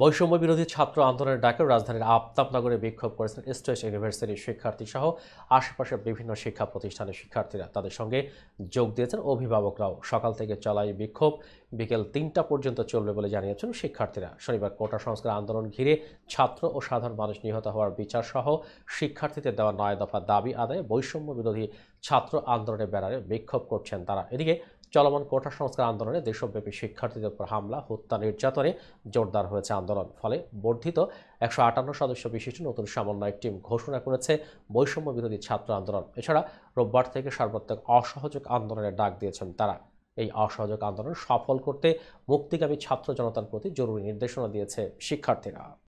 বৈষম্য বিরোধী ছাত্র আন্দোলনের ডাকে রাজধানীর আফতাবনগরে বিক্ষোভ করেছেন স্টেট ইউনিভার্সিটির শিক্ষার্থী সহ আশেপাশের বিভিন্ন শিক্ষা প্রতিষ্ঠানের শিক্ষার্থীরা তাদের সঙ্গে যোগ দিয়েছেন অভিভাবকরাও সকাল থেকে চলাই বিক্ষোভ বিকেল তিনটা পর্যন্ত চলবে বলে জানিয়েছেন শিক্ষার্থীরা শনিবার কোটা সংস্কার আন্দোলন ঘিরে ছাত্র ও সাধারণ মানুষ নিহত হওয়ার বিচার সহ শিক্ষার্থীদের দেওয়া নয় দফা দাবি আদায়ে বৈষম্য বিরোধী ছাত্র আন্দোলনের ব্যানারে বিক্ষোভ করছেন তারা এদিকে চলমান কোটা সংস্কার আন্দোলনে দেশব্যাপী শিক্ষার্থীদের উপর হামলা হত্যা নির্যাতনে জোরদার হয়েছে আন্দোলন ফলে বর্ধিত একশো আটান্ন সদস্য বিশিষ্ট নতুন সমন্বয়ক টিম ঘোষণা করেছে বৈষম্য বিরোধী ছাত্র আন্দোলন এছাড়া রোববার থেকে সর্বাত্মক অসহযোগ আন্দোলনের ডাক দিয়েছেন তারা এই অসহযোগ আন্দোলন সফল করতে মুক্তিগামী ছাত্র জনতার প্রতি জরুরি নির্দেশনা দিয়েছে শিক্ষার্থীরা